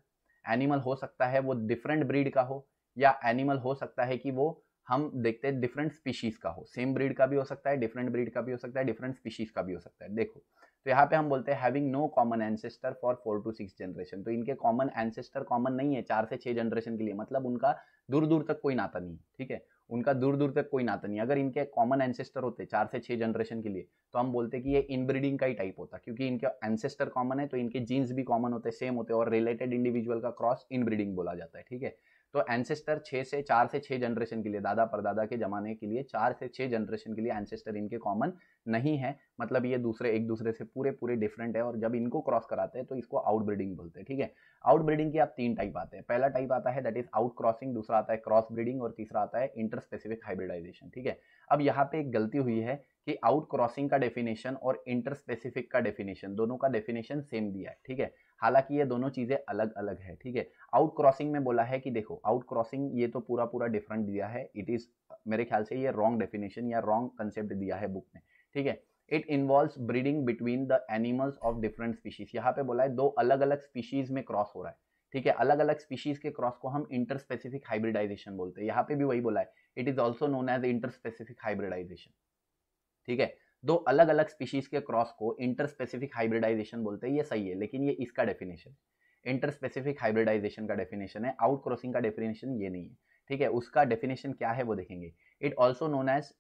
S1: एनिमल हो सकता है वो डिफरेंट ब्रीड का हो या एनिमल हो सकता है कि वो हम देखते हैं डिफरेंट स्पीशीज़ का हो सेम ब्रीड का भी हो सकता है डिफरेंट ब्रीड का भी हो सकता है डिफरेंट स्पीशीज़ का भी हो सकता है देखो तो यहाँ पे हम बोलते हैं having no common ancestor for four to six generation तो इनके कॉमन एंसेस्टर कॉमन नहीं है चार से छह जनरेशन के लिए मतलब उनका दूर दूर तक कोई नाता नहीं है ठीक है उनका दूर दूर तक कोई नाता नहीं अगर इनके कॉमन एंसेस्टर होते चार से छः जनरेशन के लिए तो हम बोलते कि ये इनब्रीडिंग का ही टाइप होता क्योंकि इनके एंसेस्टर कॉमन है तो इनके जीन्स भी कॉमन होते सेम होते और रिलेटेड इंडिविजुअल का क्रॉस इनब्रीडिंग बोला जाता है ठीक है तो एनसेस्टर छः से चार से छः जनरेशन के लिए दादा परदादा के ज़माने के लिए चार से छः जनरेशन के लिए एनसेस्टर इनके कॉमन नहीं है मतलब ये दूसरे एक दूसरे से पूरे पूरे डिफरेंट है और जब इनको क्रॉस कराते हैं तो इसको आउटब्रीडिंग बोलते हैं ठीक है आउटब्रीडिंग की आप तीन टाइप आते हैं पहला टाइप आता है दैट इज आउट क्रॉसिंग दूसरा आता है क्रॉस ब्रीडिंग और तीसरा आता है इंटर स्पेसिफिक हाइब्रिडाइजेशन ठीक है अब यहाँ पे एक गलती हुई है कि आउट क्रॉसिंग का डेफिनेशन और इंटर स्पेसिफिक का डेफिनेशन दोनों का डेफिनेशन सेम दिया है ठीक है हालांकि ये दोनों चीज़ें अलग अलग है ठीक है आउट क्रॉसिंग में बोला है कि देखो आउट क्रॉसिंग ये तो पूरा पूरा डिफरेंट दिया है इट इज़ मेरे ख्याल से ये रॉन्ग डेफिनेशन या रॉन्ग कंसेप्ट दिया है बुक में ठीक है it involve breeding between the animals of different species यहाँ पे बोला है दो अलग अलग स्पीशीज में क्रॉस हो रहा है ठीक है अलग अलग स्पीशीज के क्रॉस को हम इंटर स्पेसिफिक हाइब्रिडाइजेशन बोलते हैं यहाँ पे भी वही बोला है it is also known as inter specific hybridization ठीक है दो अलग अलग स्पीशीज के क्रॉस को इंटर स्पेसिफिक हाइब्रिडाइजेशन बोलते हैं ये सही है लेकिन ये इसका डेफिनेशन इंटर स्पेसिफिक हाइब्रिडाइजेशन का डेफिनेशन है आउट क्रॉसिंग का डेफिनेशन ये नहीं है ठीक है उसका डेफिनेशन क्या है वो देखेंगे it also known as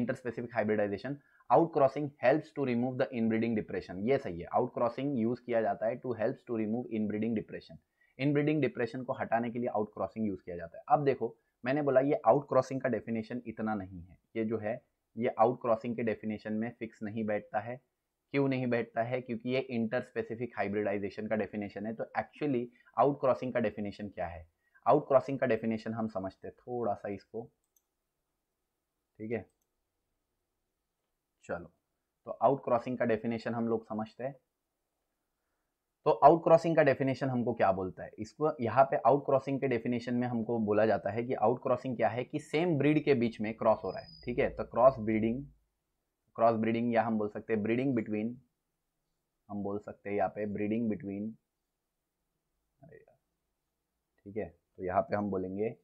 S1: inter specific hybridization outcrossing helps to remove the inbreeding depression ये सही है आउट क्रॉसिंग यूज किया जाता है to helps to remove inbreeding depression inbreeding depression को हटाने के लिए आउट क्रॉसिंग यूज किया जाता है अब देखो मैंने बोला ये आउट क्रॉसिंग का डेफिनेशन इतना नहीं है ये जो है ये आउट क्रॉसिंग के डेफिनेशन में फिक्स नहीं बैठता है क्यों नहीं बैठता है क्योंकि ये इंटर स्पेसिफिक हाइब्रिडाइजेशन का डेफिनेशन है तो एक्चुअली आउट क्रॉसिंग का डेफिनेशन क्या है आउट क्रॉसिंग का डेफिनेशन हम समझते हैं थोड़ा सा इसको ठीक है चलो तो आउट क्रॉसिंग का डेफिनेशन हम लोग समझते हैं तो आउट क्रॉसिंग का डेफिनेशन हमको क्या बोलता है इसको यहाँ पे आउट क्रॉसिंग के डेफिनेशन में हमको बोला जाता है कि आउट क्रॉसिंग क्या है कि सेम ब्रीड के बीच में क्रॉस हो रहा है ठीक है तो क्रॉस ब्रीडिंग क्रॉस ब्रीडिंग या हम बोल सकते हैं ब्रीडिंग बिटवीन हम बोल सकते हैं यहाँ पे ब्रीडिंग बिटवीन ठीक है तो यहाँ पे हम बोलेंगे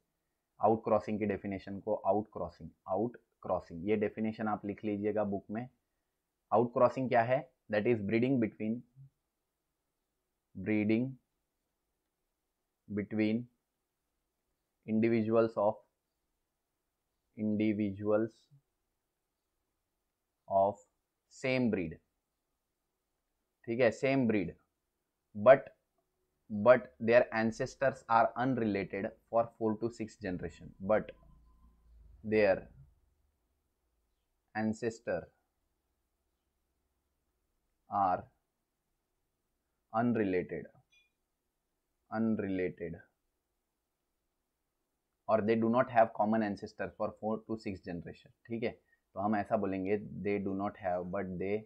S1: आउट क्रॉसिंग की डेफिनेशन को आउट क्रॉसिंग आउट क्रॉसिंग ये डेफिनेशन आप लिख लीजिएगा बुक में आउट क्रॉसिंग क्या है that is breeding between breeding between individuals of individuals of same breed ठीक है same breed but but their ancestors are unrelated for four to six generation but their ancestor are unrelated unrelated or they do not have common ancestor for 4 to 6 generation ठीक है तो हम ऐसा they do not have but they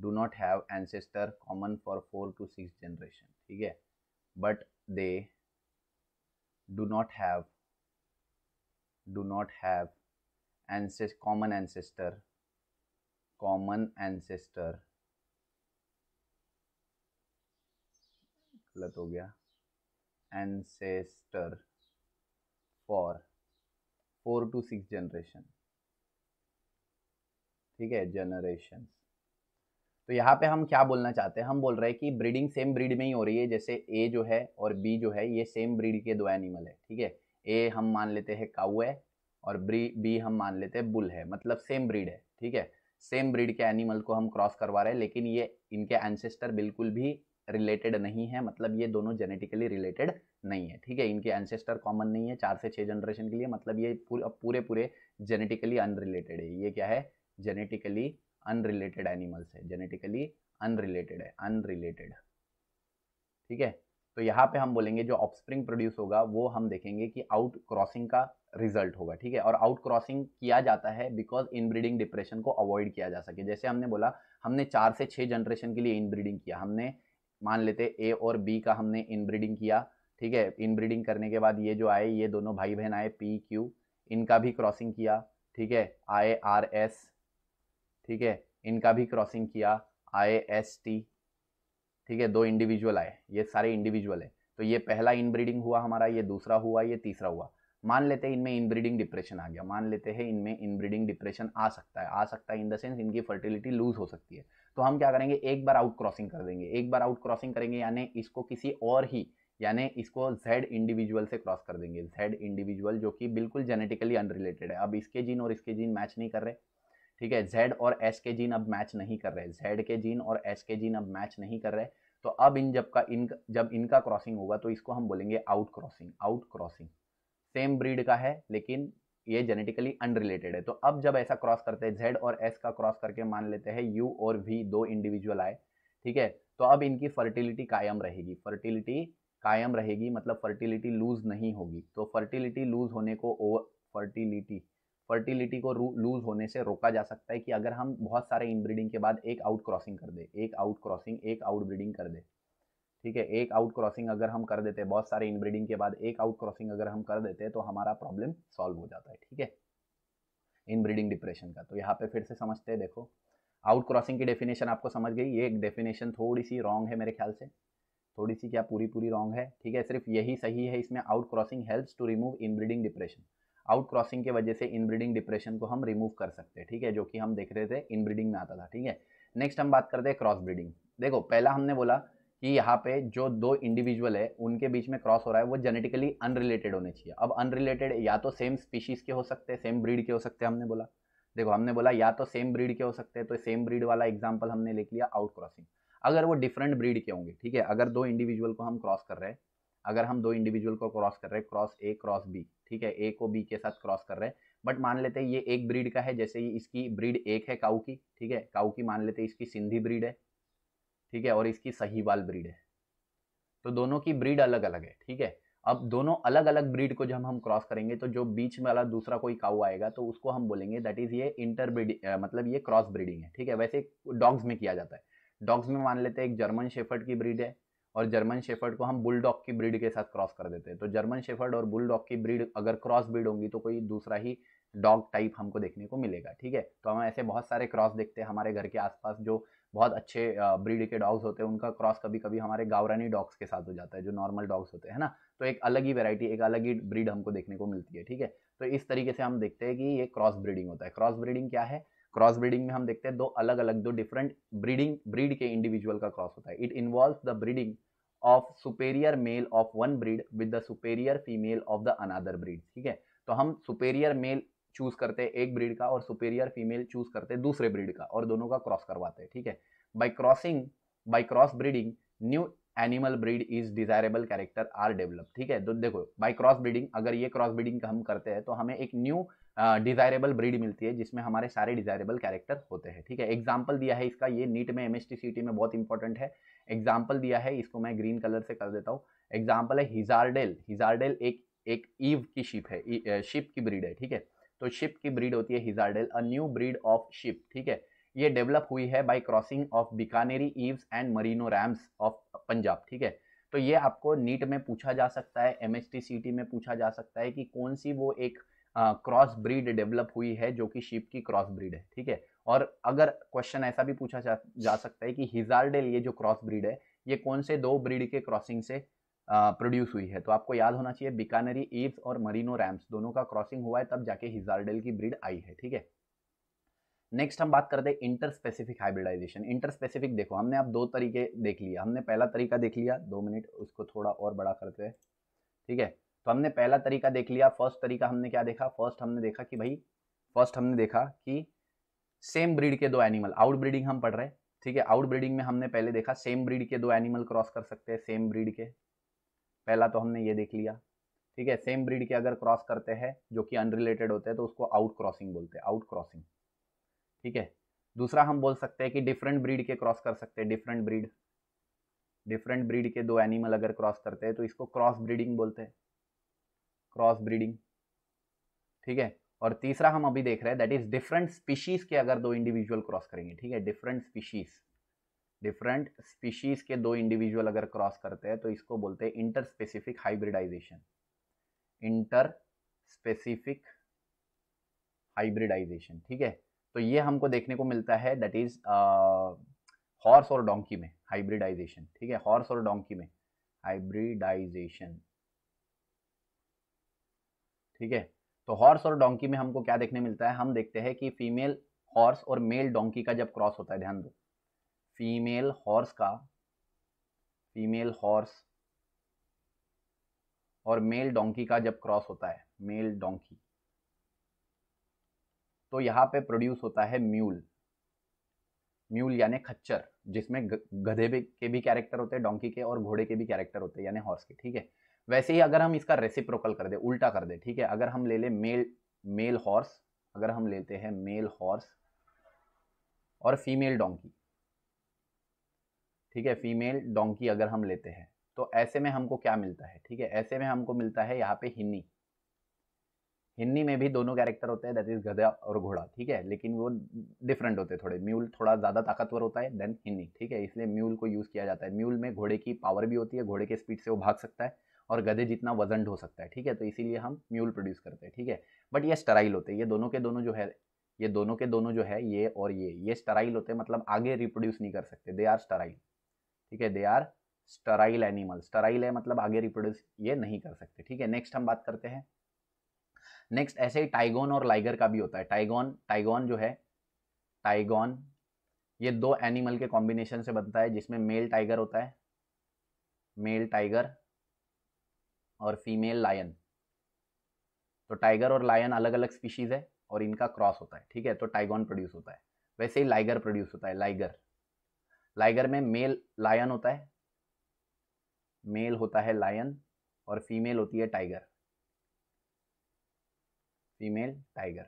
S1: do not have ancestor common for 4 to 6 generation ठीक but they do not have do not have ancestor common ancestor common ancestor गलत हो गया ancestor for four to six generation ठीक है generation तो यहाँ पे हम क्या बोलना चाहते हैं हम बोल रहे हैं कि ब्रीडिंग सेम ब्रीड में ही हो रही है जैसे ए जो है और बी जो है ये सेम ब्रीड के दो एनिमल है ठीक है ए हम मान लेते हैं काउ है और ब्री बी हम मान लेते हैं बुल है मतलब सेम ब्रीड है ठीक है सेम ब्रीड के एनिमल को हम क्रॉस करवा रहे हैं लेकिन ये इनके एंसेस्टर बिल्कुल भी रिलेटेड नहीं है मतलब ये दोनों जेनेटिकली रिलेटेड नहीं है ठीक है इनके एंसेस्टर कॉमन नहीं है चार से छः जनरेशन के लिए मतलब ये पूरे पूरे जेनेटिकली अनरिलेटेड है ये क्या है जेनेटिकली अनरिलेटेड एनिमल्स है जेनेटिकली अनरिलेटेड है अनरिलेटेड ठीक है तो यहाँ पे हम बोलेंगे जो ऑफस्प्रिंग प्रोड्यूस होगा वो हम देखेंगे कि आउट क्रॉसिंग का रिजल्ट होगा ठीक है और आउट क्रॉसिंग किया जाता है बिकॉज इनब्रीडिंग डिप्रेशन को अवॉइड किया जा सके जैसे हमने बोला हमने चार से छः जनरेशन के लिए इनब्रीडिंग किया हमने मान लेते ए और बी का हमने इनब्रीडिंग किया ठीक है इनब्रीडिंग करने के बाद ये जो आए ये दोनों भाई बहन आए पी क्यू इनका भी क्रॉसिंग किया ठीक है आए आर एस ठीक है इनका भी क्रॉसिंग किया आए एस टी ठीक है दो इंडिविजुअल आए ये सारे इंडिविजुअल है तो ये पहला इनब्रीडिंग हुआ हमारा ये दूसरा हुआ ये तीसरा हुआ मान लेते हैं इनमें इनब्रीडिंग डिप्रेशन आ गया मान लेते हैं इनमें इनब्रीडिंग डिप्रेशन आ सकता है आ सकता है इन द सेंस इनकी फर्टिलिटी लूज हो सकती है तो हम क्या करेंगे एक बार आउट क्रॉसिंग कर देंगे एक बार आउट क्रॉसिंग करेंगे यानी इसको किसी और ही यानी इसको जेड इंडिविजुअल से क्रॉस कर देंगे जेड इंडिविजुअल जो कि बिल्कुल जेनेटिकली अनरिलेटेड है अब इसके जीन और इसके जीन मैच नहीं कर रहे ठीक है जेड और एस के जीन अब मैच नहीं कर रहे जेड के जीन और एस के जीन अब मैच नहीं कर रहे तो अब इन जब का इन जब इनका क्रॉसिंग होगा तो इसको हम बोलेंगे outcrossing outcrossing same breed का है लेकिन ये जेनेटिकली अनरिलेटेड है तो अब जब ऐसा क्रॉस करते हैं जेड और एस का क्रॉस करके मान लेते हैं यू और वी दो इंडिविजुअल आए ठीक है तो अब इनकी फर्टिलिटी कायम रहेगी फर्टिलिटी कायम रहेगी मतलब फर्टिलिटी लूज नहीं होगी तो फर्टिलिटी लूज होने को ओवर फर्टिलिटी फर्टिलिटी को लूज होने से रोका जा सकता है कि अगर हम बहुत सारे इनब्रीडिंग के बाद एक आउट क्रॉसिंग कर दे एक आउट क्रॉसिंग एक आउट ब्रीडिंग कर दे ठीक है एक आउट क्रॉसिंग अगर हम कर देते हैं बहुत सारे इनब्रीडिंग के बाद एक आउट क्रॉसिंग अगर हम कर देते हैं तो हमारा प्रॉब्लम सॉल्व हो जाता है ठीक है इनब्रीडिंग डिप्रेशन का तो यहाँ पे फिर से समझते हैं देखो आउट क्रॉसिंग की डेफिनेशन आपको समझ गई ये एक डेफिनेशन थोड़ी सी रॉन्ग है मेरे ख्याल से थोड़ी सी क्या पूरी पूरी रॉन्ग है ठीक है सिर्फ यही सही है इसमें outcrossing helps to remove inbreeding depression outcrossing के वजह से इनब्रीडिंग डिप्रेशन को हम रिमूव कर सकते हैं ठीक है जो कि हम देख रहे थे इनब्रीडिंग में आता था ठीक है नेक्स्ट हम बात करते हैं क्रॉस ब्रीडिंग देखो पहला हमने बोला कि यहाँ पे जो दो इंडिविजुअल है उनके बीच में क्रॉस हो रहा है वो जेनेटिकली अनरिलेटेड होने चाहिए अब अनरिलेटेड या तो सेम स्पीशीज़ के हो सकते हैं सेम ब्रीड के हो सकते हैं हमने बोला देखो हमने बोला या तो सेम ब्रीड के हो सकते हैं तो सेम ब्रीड वाला एग्जाम्पल हमने लिख लिया आउट क्रॉसिंग अगर वो डिफरेंट ब्रीड के होंगे ठीक है अगर दो इंडिविजुअल को हम क्रॉस कर रहे हैं अगर हम दो इंडिविजुअल को क्रॉस कर रहे हैं क्रॉस ए क्रॉस बी ठीक है ए को बी के साथ क्रॉस कर रहे हैं बट मान लेते हैं ये एक ब्रीड का है जैसे इसकी ब्रीड एक है काऊ की ठीक है काऊ की मान लेते हैं इसकी सिंधी ब्रीड है ठीक है और इसकी सही बाल ब्रीड है तो दोनों की ब्रीड अलग अलग है ठीक है अब दोनों अलग अलग ब्रीड को जब हम क्रॉस करेंगे तो जो बीच में वाला दूसरा कोई काउ आएगा तो उसको हम बोलेंगे दैट इज ये इंटर ब्रीडिंग मतलब ये क्रॉस ब्रीडिंग है ठीक है वैसे डॉग्स में किया जाता है डॉग्स में मान लेते हैं एक जर्मन शेफर्ड की ब्रीड है और जर्मन शेफर्ड को हम बुलडॉग की ब्रीड के साथ क्रॉस कर देते हैं तो जर्मन शेफर्ड और बुलडॉग की ब्रीड अगर क्रॉस ब्रीड होंगी तो कोई दूसरा ही डॉग टाइप हमको देखने को मिलेगा ठीक है तो हम ऐसे बहुत सारे क्रॉस देखते हैं हमारे घर के आसपास जो बहुत अच्छे ब्रीड के डॉग्स होते हैं उनका क्रॉस कभी कभी हमारे गावरानी डॉग्स के साथ हो जाता है जो नॉर्मल डॉग्स होते हैं ना तो एक अलग ही वेराइटी एक अलग ही ब्रीड हमको देखने को मिलती है ठीक है तो इस तरीके से हम देखते हैं कि ये क्रॉस ब्रीडिंग होता है क्रॉस ब्रीडिंग क्या है क्रॉस ब्रीडिंग में हम देखते हैं दो अलग अलग दो डिफरेंट ब्रीडिंग ब्रीड के इंडिविजुअल का क्रॉस होता है it involve the breeding of superior male of one breed with the superior female of the another breed ठीक है तो हम सुपेरियर मेल चूज़ करते एक ब्रीड का और सुपेरियर फीमेल चूज़ करते दूसरे ब्रीड का और दोनों का क्रॉस करवाते ठीक है by crossing by cross breeding new animal breed is desirable character are develop ठीक है तो देखो बाई क्रॉस ब्रीडिंग अगर ये क्रॉस ब्रीडिंग हम करते हैं तो हमें एक न्यू डिजायरेबल ब्रीड मिलती है जिसमें हमारे सारे डिजायरेबल कैरेक्टर होते हैं ठीक है एग्जाम्पल दिया है इसका ये नीट में एम एस में बहुत इंपॉर्टेंट है एग्जाम्पल दिया है इसको मैं ग्रीन कलर से कर देता हूँ एग्जाम्पल है हिजारडेल हिजारडेल एक एक ईव की शिप है शिप की ब्रीड है ठीक है तो शिप की ब्रीड होती है Hisardale a new breed of sheep ठीक है ये डेवलप हुई है by crossing of Bikaneri ewes and merino rams of Punjab ठीक है तो ये आपको नीट में पूछा जा सकता है एम एस में पूछा जा सकता है कि कौन सी वो एक क्रॉस ब्रीड डेवलप हुई है जो कि शिप की क्रॉस ब्रीड है ठीक है और अगर क्वेश्चन ऐसा भी पूछा जा, जा सकता है कि हिजार्डेल ये जो क्रॉस ब्रीड है ये कौन से दो ब्रीड के क्रॉसिंग से प्रोड्यूस हुई है तो आपको याद होना चाहिए बिकानेरी ईव्स और मरीनो रैम्स दोनों का क्रॉसिंग हुआ है तब जाके हिजारडेल की ब्रीड आई है ठीक है नेक्स्ट हम बात करते हैं inter specific hybridization interspecific देखो हमने आप दो तरीके देख लिया हमने पहला तरीका देख लिया दो मिनट उसको थोड़ा और बड़ा करते हैं ठीक है तो हमने पहला तरीका देख लिया फर्स्ट तरीका हमने क्या देखा फर्स्ट हमने देखा कि भाई फर्स्ट हमने देखा कि सेम ब्रीड के दो एनिमल आउट ब्रीडिंग हम पढ़ रहे हैं ठीक है आउट ब्रीडिंग में हमने पहले देखा सेम ब्रीड के दो एनिमल क्रॉस कर सकते हैं सेम ब्रीड के पहला तो हमने ये देख लिया ठीक है सेम ब्रीड के अगर क्रॉस करते हैं जो कि अनरिलेटेड होते हैं तो उसको आउट क्रॉसिंग बोलते हैं आउट क्रॉसिंग ठीक है दूसरा हम बोल सकते हैं कि डिफरेंट ब्रीड के क्रॉस कर सकते हैं डिफरेंट ब्रीड डिफरेंट ब्रीड के दो एनिमल अगर क्रॉस करते हैं तो इसको क्रॉस ब्रीडिंग बोलते हैं क्रॉस ब्रीडिंग ठीक है और तीसरा हम अभी देख रहे हैं दैट इज डिफरेंट स्पीशीज के अगर दो इंडिविजुअल क्रॉस करेंगे ठीक है डिफरेंट स्पीशीज़ डिफरेंट स्पीशीज़ के दो इंडिविजुअल अगर क्रॉस करते हैं तो इसको बोलते हैं inter specific hybridization inter specific hybridization ठीक है तो ये हमको देखने को मिलता है दैट इज हॉर्स और डोंकी में हाइब्रिडाइजेशन ठीक है हॉर्स और डोंकी में हाइब्रिडाइजेशन ठीक है तो हॉर्स और डोंकी में हमको क्या देखने मिलता है हम देखते हैं कि फीमेल हॉर्स और मेल डोंकी का जब क्रॉस होता है ध्यान दो फीमेल हॉर्स का फीमेल हॉर्स और मेल डोंकी का जब क्रॉस होता है मेल डोंकी तो यहाँ पे प्रोड्यूस होता है म्यूल म्यूल यानी खच्चर जिसमें गधे भी के भी कैरेक्टर होते हैं डोंकी के और घोड़े के भी कैरेक्टर होते हैं यानी हॉर्स के ठीक है वैसे ही अगर हम इसका रेसिप्रोकल कर दे उल्टा कर दे ठीक है अगर हम ले ले मेल मेल हॉर्स अगर हम लेते हैं मेल हॉर्स और फीमेल डोंकी ठीक है फीमेल डोंकी अगर हम लेते हैं तो ऐसे में हमको क्या मिलता है ठीक है ऐसे में हमको मिलता है यहाँ पे हिन्नी हिन्नी में भी दोनों कैरेक्टर होते हैं दैट इज गधा और घोड़ा ठीक है लेकिन वो डिफरेंट होते हैं थोड़े म्यूल थोड़ा ज़्यादा ताकतवर होता है देन हिन्नी ठीक है इसलिए म्यूल को यूज़ किया जाता है म्यूल में घोड़े की पावर भी होती है घोड़े के स्पीड से वो भाग सकता है और गधे जितना वजन ढो सकता है ठीक है तो इसीलिए हम म्यूल प्रोड्यूस करते हैं ठीक है बट ये स्टराइल होते हैं ये दोनों के दोनों जो है ये दोनों के दोनों जो है ये और ये ये स्टराइल होते हैं मतलब आगे रिप्रोड्यूस नहीं कर सकते दे आर स्टराइल ठीक है they are sterile animal sterile है मतलब आगे रिप्रोड्यूस ये नहीं कर सकते ठीक है नेक्स्ट हम बात करते हैं नेक्स्ट ऐसे ही टाइगोन और लाइगर का भी होता है टाइगोन टाइगोन जो है टाइगोन ये दो एनिमल के कॉम्बिनेशन से बनता है जिसमें मेल टाइगर होता है मेल टाइगर और फीमेल लायन तो टाइगर और लायन अलग अलग स्पीशीज़ है और इनका क्रॉस होता है ठीक है तो टाइगोन प्रोड्यूस होता है वैसे ही लाइगर प्रोड्यूस होता है लाइगर लाइगर में मेल लायन होता है मेल होता है लायन और फीमेल होती है टाइगर फीमेल टाइगर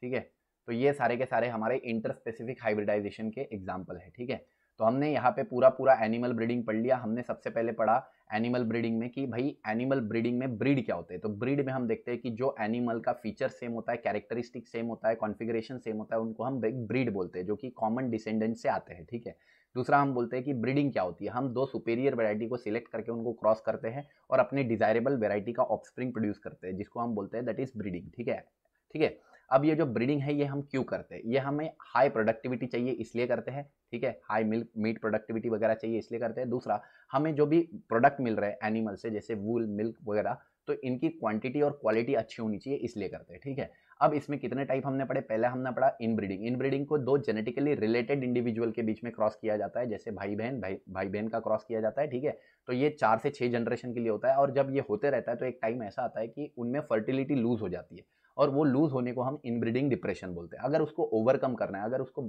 S1: ठीक है तो ये सारे के सारे हमारे इंटर स्पेसिफिक हाइब्रिडाइजेशन के एग्जाम्पल है ठीक है तो हमने यहाँ पे पूरा पूरा एनिमल ब्रीडिंग पढ़ लिया हमने सबसे पहले पढ़ा एनिमल ब्रीडिंग में कि भाई एनिमल ब्रीडिंग में ब्रीड क्या होते हैं तो ब्रीड में हम देखते हैं कि जो एनिमल का फीचर सेम होता है कैरेक्टरिस्टिक सेम होता है कॉन्फिग्रेशन सेम होता है उनको हम ब्रीड बोलते हैं जो कि कॉमन डिसेंडेंट से आते हैं ठीक है दूसरा हम बोलते हैं कि ब्रीडिंग क्या होती है हम दो सुपेरियर वेराइटी को सिलेक्ट करके उनको क्रॉस करते हैं और अपने डिजायरेबल वेराइटी का ऑफस्प्रिंग प्रोड्यूस करते हैं जिसको हम बोलते हैं दैट इज ब्रीडिंग ठीक है ठीक है अब ये जो ब्रीडिंग है ये हम क्यों करते हैं ये हमें हाई प्रोडक्टिविटी चाहिए इसलिए करते हैं ठीक है हाई मिल्क मीट प्रोडक्टिविटी वगैरह चाहिए इसलिए करते हैं दूसरा हमें जो भी प्रोडक्ट मिल रहे हैं एनिमल से जैसे वूल मिल्क वगैरह तो इनकी क्वांटिटी और क्वालिटी अच्छी होनी चाहिए इसलिए करते हैं ठीक है अब इसमें कितने टाइप हमने पढ़े पहले हमने पढ़ा इनब्रीडिंग इनब्रीडिंग को दो जेनेटिकली रिलेटेड इंडिविजुअल के बीच में क्रॉस किया जाता है जैसे भाई बहन भाई भाई बहन का क्रॉस किया जाता है ठीक है तो ये चार से छः जनरेशन के लिए होता है और जब ये होते रहता है तो एक टाइम ऐसा आता है कि उनमें फर्टिलिटी लूज हो जाती है और वो लूज होने को हम इनब्रीडिंग डिप्रेशन बोलते हैं अगर उसको ओवरकम करना है अगर उसको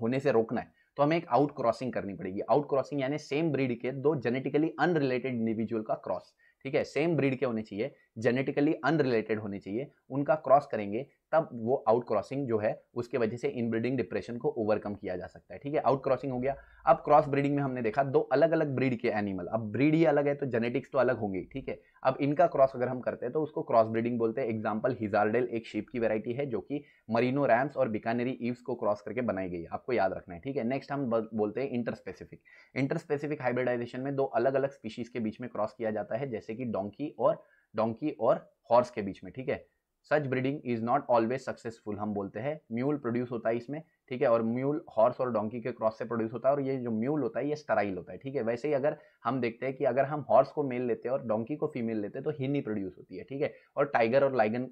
S1: होने से रोकना है तो हमें एक आउट क्रॉसिंग करनी पड़ेगी आउट क्रॉसिंग यानी सेम ब्रीड के दो जेनेटिकली अनरिलेटेड इंडिविजुअल का क्रॉस ठीक है सेम ब्रीड के होने चाहिए जेनेटिकली अनरिलेटेड होने चाहिए उनका क्रॉस करेंगे तब वो आउट क्रॉसिंग जो है उसके वजह से इन ब्रीडिंग डिप्रेशन को ओवरकम किया जा सकता है ठीक है आउट क्रॉसिंग हो गया अब क्रॉस ब्रीडिंग में हमने देखा दो अलग अलग ब्रीड के एनिमल अब ब्रीड ही अलग है तो जेनेटिक्स तो अलग होंगे ठीक है अब इनका क्रॉस अगर हम करते हैं तो उसको क्रॉस ब्रीडिंग बोलते हैं एग्जाम्पल हिजारडेल एक शीप की वेरायटी है जो कि मरीनो रैम्स और बिकानेरी ईव्स को क्रॉस करके बनाई गई है आपको याद रखना है ठीक है नेक्स्ट हम बोलते हैं inter specific inter specific hybridization में दो अलग अलग स्पीशीज के बीच में क्रॉस किया जाता है जैसे कि डोंकी और डोंकी और हॉर्स के बीच में ठीक है such breeding is not always successful हम बोलते हैं म्यूल प्रोड्यूस होता है इसमें ठीक है और म्यूल हॉर्स और डोंकी के क्रॉस से प्रोड्यूस होता है और ये जो म्यूल होता है ये स्टराइल होता है ठीक है वैसे ही अगर हम देखते हैं कि अगर हम हॉर्स को मेल लेते हैं और डोंकी को फीमेल लेते हैं तो हिनी प्रोड्यूस होती है ठीक है और टाइगर और लाइगन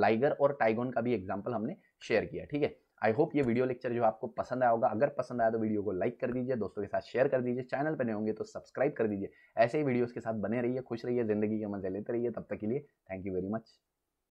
S1: लाइगर और टाइगोन का भी एग्जाम्पल हमने शेयर किया ठीक है आई होप ये वीडियो लेक्चर जो आपको पसंद आया होगा अगर पसंद आया तो वीडियो को लाइक कर दीजिए दोस्तों के साथ शेयर कर दीजिए चैनल पर नए होंगे तो सब्सक्राइब कर दीजिए ऐसे ही वीडियोस के साथ बने रहिए खुश रहिए जिंदगी के मजे लेते रहिए तब तक के लिए थैंक यू वेरी मच